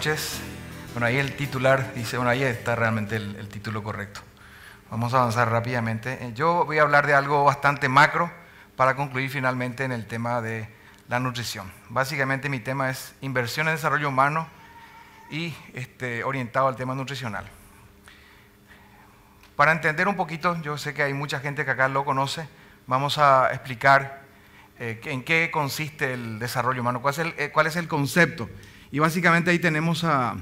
noches. Bueno, ahí el titular dice, bueno, ahí está realmente el, título correcto. Vamos a avanzar rápidamente. Eh, yo voy a hablar de algo bastante macro para concluir finalmente en el tema de la nutrición. Básicamente mi tema es inversión en desarrollo humano y este, orientado al tema nutricional. Para entender un poquito, yo sé que hay mucha gente que acá lo conoce, vamos a explicar eh, en qué consiste el desarrollo humano, cuál es el eh, concepto y básicamente ahí tenemos a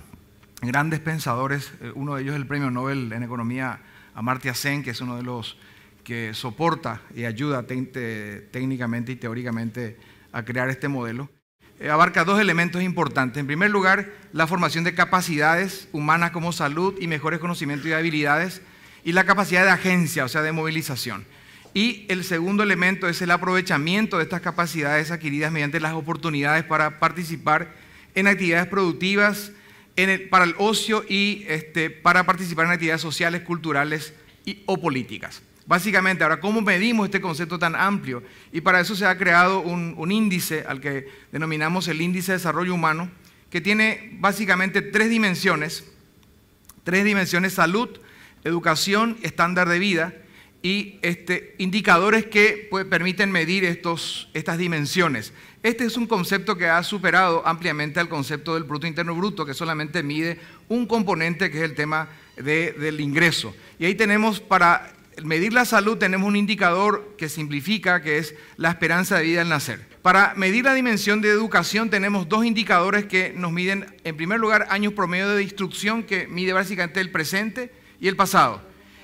grandes pensadores, eh, uno de ellos el premio Nobel en Economía Amartya Sen, que es uno de los que soporta y ayuda técnicamente y teóricamente a crear este modelo, eh, abarca dos elementos importantes. En primer lugar, la formación de capacidades humanas como salud y mejores conocimientos y habilidades, y la capacidad de agencia, o sea, de movilización. Y el segundo elemento es el aprovechamiento de estas capacidades adquiridas mediante las oportunidades para participar en actividades productivas, para el ocio y este, para participar en actividades sociales, culturales o políticas. Básicamente, ahora, ¿cómo medimos este concepto tan amplio? Y para eso se ha creado un, un índice al que denominamos el índice de desarrollo humano, que tiene básicamente tres dimensiones, tres dimensiones, salud, educación, estándar de vida, y este, indicadores que pues, permiten medir estos, estas dimensiones. Este es un concepto que ha superado ampliamente al concepto del bruto Interno Bruto, que solamente mide un componente que es el tema del ingreso. Y ahí tenemos para medir la salud tenemos un indicador que simplifica, que es la esperanza de vida al nacer. Para medir la dimensión de educación tenemos dos indicadores que nos miden, en primer lugar, años promedio de instrucción, que mide básicamente el presente y el pasado.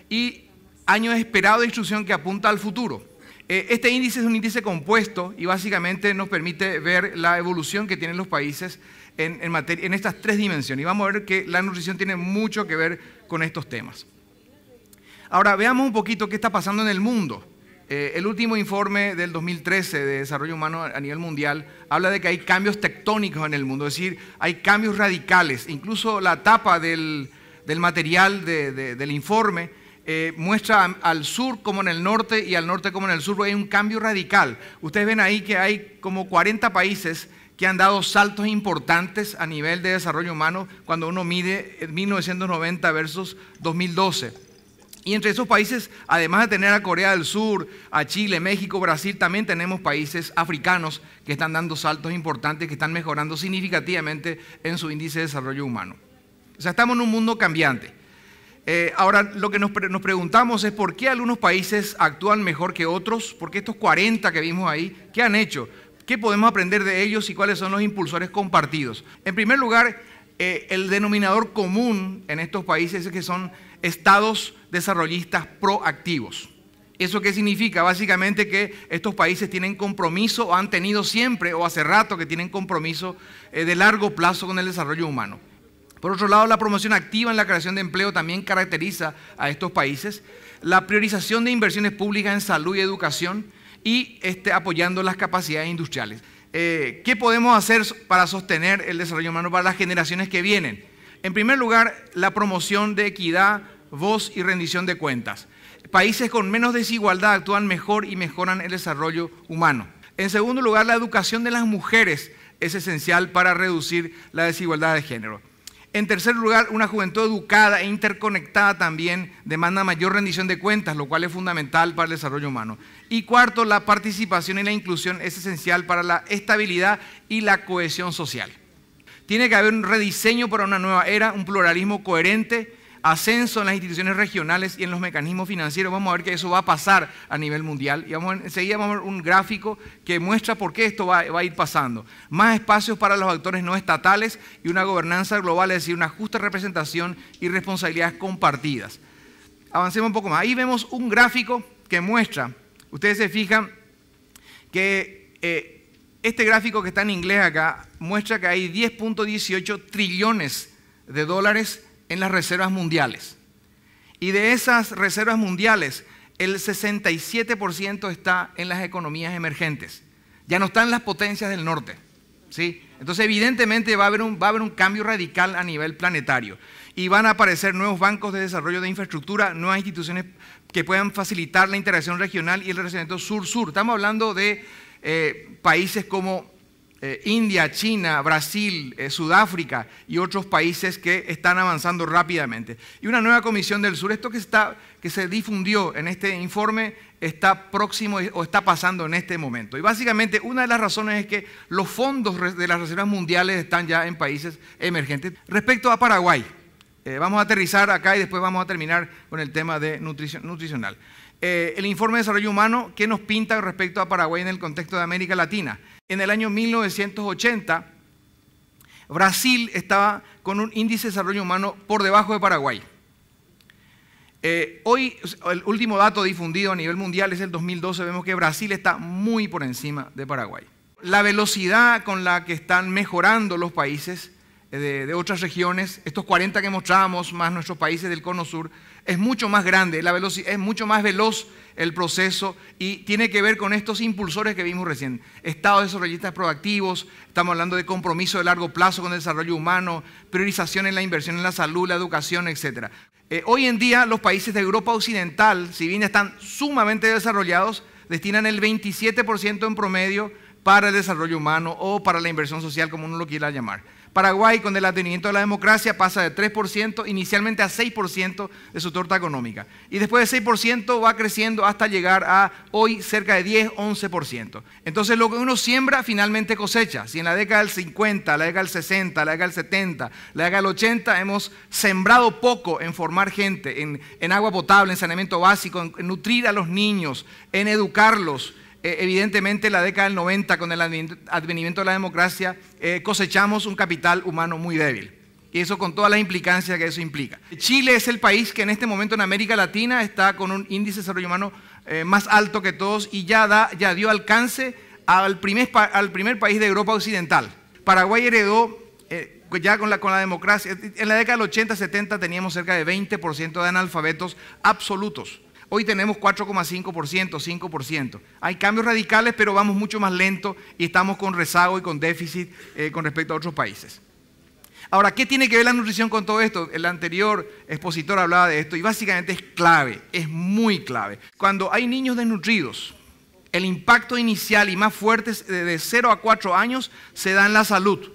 Y año esperado de instrucción que apunta al futuro. Eh, este índice es un índice compuesto y básicamente nos permite ver la evolución que tienen los países en, estas tres dimensiones. Y vamos a ver que la nutrición tiene mucho que ver con estos temas. Ahora veamos un poquito qué está pasando en el mundo. Eh, el último informe del 2013 de desarrollo humano a nivel mundial habla de que hay cambios tectónicos en el mundo, es decir, hay cambios radicales. Incluso la tapa del, material del informe eh, muestra al sur como en el norte y al norte como en el sur, hay un cambio radical. Ustedes ven ahí que hay como 40 países que han dado saltos importantes a nivel de desarrollo humano cuando uno mide 1990 eh, versus 2012. Y entre esos países, además de tener a Corea del Sur, a Chile, México, Brasil, también tenemos países africanos que están dando saltos importantes, que están mejorando significativamente en su índice de desarrollo humano. O sea, estamos en un mundo cambiante. Eh, ahora, lo que nos, preguntamos es por qué algunos países actúan mejor que otros, porque estos 40 que vimos ahí, ¿qué han hecho? ¿Qué podemos aprender de ellos y cuáles son los impulsores compartidos? En primer lugar, eh, el denominador común en estos países es que son estados desarrollistas proactivos. ¿Eso qué significa? Básicamente que estos países tienen compromiso o han tenido siempre o hace rato que tienen compromiso eh, de largo plazo con el desarrollo humano. Por otro lado, la promoción activa en la creación de empleo también caracteriza a estos países. La priorización de inversiones públicas en salud y educación y este, apoyando las capacidades industriales. Eh, ¿Qué podemos hacer para sostener el desarrollo humano para las generaciones que vienen? En primer lugar, la promoción de equidad, voz y rendición de cuentas. Países con menos desigualdad actúan mejor y mejoran el desarrollo humano. En segundo lugar, la educación de las mujeres es esencial para reducir la desigualdad de género. En tercer lugar, una juventud educada e interconectada también demanda mayor rendición de cuentas, lo cual es fundamental para el desarrollo humano. Y cuarto, la participación y la inclusión es esencial para la estabilidad y la cohesión social. Tiene que haber un rediseño para una nueva era, un pluralismo coherente ascenso en las instituciones regionales y en los mecanismos financieros. Vamos a ver que eso va a pasar a nivel mundial. Y vamos, enseguida vamos a ver un gráfico que muestra por qué esto va, a ir pasando. Más espacios para los actores no estatales y una gobernanza global, es decir, una justa representación y responsabilidades compartidas. Avancemos un poco más. Ahí vemos un gráfico que muestra, ustedes se fijan que... Eh, este gráfico que está en inglés acá muestra que hay 10.18 trillones de dólares en las reservas mundiales. Y de esas reservas mundiales, el 67% está en las economías emergentes. Ya no están las potencias del norte. ¿sí? Entonces, evidentemente va a, haber un, va a haber un cambio radical a nivel planetario. Y van a aparecer nuevos bancos de desarrollo de infraestructura, nuevas instituciones que puedan facilitar la integración regional y el relacionamiento sur-sur. Estamos hablando de eh, países como eh, India, China, Brasil, eh, Sudáfrica y otros países que están avanzando rápidamente. Y una nueva Comisión del Sur, esto que, se difundió en este informe está próximo o está pasando en este momento. Y básicamente una de las razones es que los fondos de las reservas mundiales están ya en países emergentes. Respecto a Paraguay, eh, vamos a aterrizar acá y después vamos a terminar con el tema de nutricional. el informe de desarrollo humano, ¿qué nos pinta respecto a Paraguay en el contexto de América Latina? en el año 1980, Brasil estaba con un índice de desarrollo humano por debajo de Paraguay. Eh, hoy, el último dato difundido a nivel mundial es el 2012, vemos que Brasil está muy por encima de Paraguay. La velocidad con la que están mejorando los países eh, de, otras regiones, estos 40 que mostrábamos, más nuestros países del cono sur, es mucho más grande, la velocidad, es mucho más veloz el proceso y tiene que ver con estos impulsores que vimos recién. Estados de desarrollistas proactivos, estamos hablando de compromiso de largo plazo con el desarrollo humano, priorización en la inversión en la salud, la educación, etc. Eh, hoy en día los países de Europa Occidental, si bien están sumamente desarrollados, destinan el 27% en promedio para el desarrollo humano o para la inversión social, como uno lo quiera llamar. Paraguay, con el advenimiento de la democracia, pasa de 3% inicialmente a 6% de su torta económica. Y después de 6% va creciendo hasta llegar a hoy cerca de 10, 11%. Entonces lo que uno siembra finalmente cosecha. Si en la década del 50, la década del 60, la década del 70, la década del 80 hemos sembrado poco en formar gente, en, agua potable, en saneamiento básico, en nutrir a los niños, en educarlos, eh, evidentemente la década del 90 con el advenimiento de la democracia eh, cosechamos un capital humano muy débil. Y eso con todas las implicancias que eso implica. Chile es el país que en este momento en América Latina está con un índice de desarrollo humano eh, más alto que todos y ya, dio alcance al primer, país de Europa Occidental. Paraguay heredó pues ya con la democracia, en la década del 80-70 teníamos cerca de 20% de analfabetos absolutos. Hoy tenemos 4,5%, 5%. Hay cambios radicales, pero vamos mucho más lento y estamos con rezago y con déficit eh, con respecto a otros países. Ahora, ¿qué tiene que ver la nutrición con todo esto? El anterior expositor hablaba de esto y básicamente es clave, es muy clave. Cuando hay niños desnutridos, el impacto inicial y más fuerte de 0 a 4 años se da en la salud.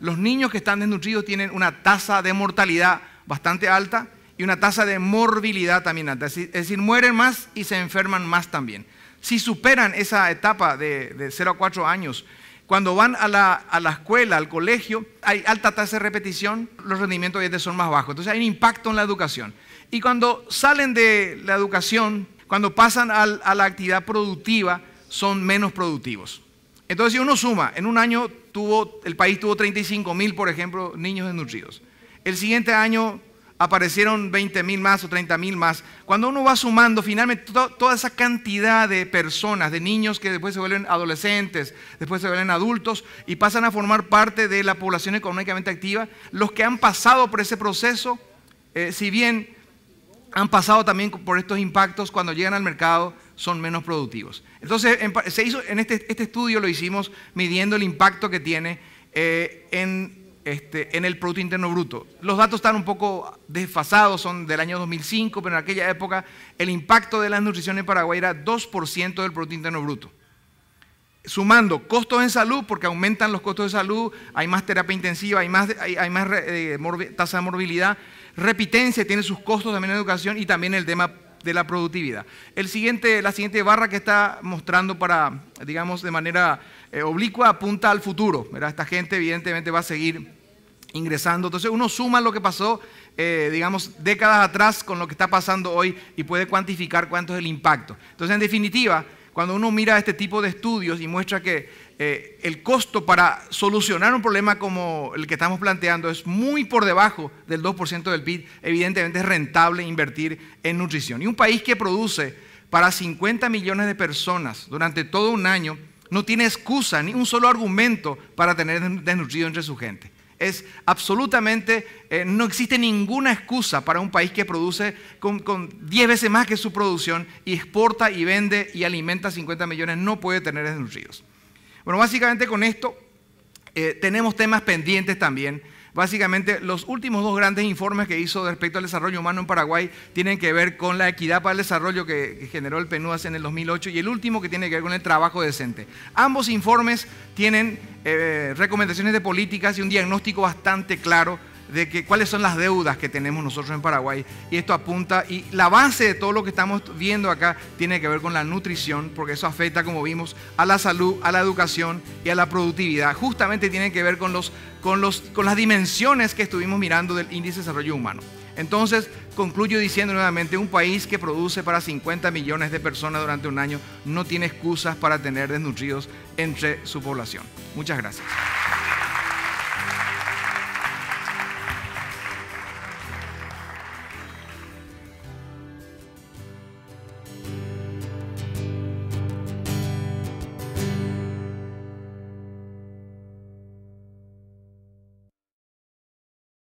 Los niños que están desnutridos tienen una tasa de mortalidad bastante alta y una tasa de morbilidad también alta. Es decir, mueren más y se enferman más también. Si superan esa etapa de, 0 a 4 años, cuando van a la, escuela, al colegio, hay alta tasa de repetición, los rendimientos de son más bajos. Entonces hay un impacto en la educación. Y cuando salen de la educación, cuando pasan a la actividad productiva, son menos productivos. Entonces, si uno suma, en un año tuvo, el país tuvo 35 mil, por ejemplo, niños desnutridos. El siguiente año aparecieron 20 mil más o 30 mil más. Cuando uno va sumando finalmente toda esa cantidad de personas, de niños que después se vuelven adolescentes, después se vuelven adultos y pasan a formar parte de la población económicamente activa, los que han pasado por ese proceso, eh, si bien han pasado también por estos impactos, cuando llegan al mercado son menos productivos. Entonces, en, se hizo, en este, este, estudio lo hicimos midiendo el impacto que tiene eh, en este, en el Producto Interno Bruto. Los datos están un poco desfasados, son del año 2005, pero en aquella época el impacto de las nutriciones en Paraguay era 2% del Producto Interno Bruto. Sumando costos en salud, porque aumentan los costos de salud, hay más terapia intensiva, hay más, hay, más eh, tasa de morbilidad, repitencia tiene sus costos también en educación y también el tema de la productividad. El siguiente, la siguiente barra que está mostrando para, digamos, de manera eh, oblicua apunta al futuro. ¿verdad? Esta gente evidentemente va a seguir ingresando. Entonces uno suma lo que pasó, eh, digamos, décadas atrás con lo que está pasando hoy y puede cuantificar cuánto es el impacto. Entonces, en definitiva, cuando uno mira este tipo de estudios y muestra que eh, el costo para solucionar un problema como el que estamos planteando es muy por debajo del 2% del PIB, evidentemente es rentable invertir en nutrición. Y un país que produce para 50 millones de personas durante todo un año, no tiene excusa ni un solo argumento para tener desnutridos entre su gente. Es absolutamente, eh, no existe ninguna excusa para un país que produce con, 10 veces más que su producción y exporta y vende y alimenta 50 millones, no puede tener desnutridos. Bueno, básicamente con esto eh, tenemos temas pendientes también Básicamente, los últimos dos grandes informes que hizo respecto al desarrollo humano en Paraguay tienen que ver con la equidad para el desarrollo que generó el PNUAS en el 2008 y el último que tiene que ver con el trabajo decente. Ambos informes tienen eh, recomendaciones de políticas y un diagnóstico bastante claro de que, cuáles son las deudas que tenemos nosotros en Paraguay. Y esto apunta, y la base de todo lo que estamos viendo acá tiene que ver con la nutrición, porque eso afecta, como vimos, a la salud, a la educación y a la productividad. Justamente tiene que ver con, los, con, con las dimensiones que estuvimos mirando del índice de desarrollo humano. Entonces, concluyo diciendo nuevamente, un país que produce para 50 millones de personas durante un año no tiene excusas para tener desnutridos entre su población. Muchas gracias.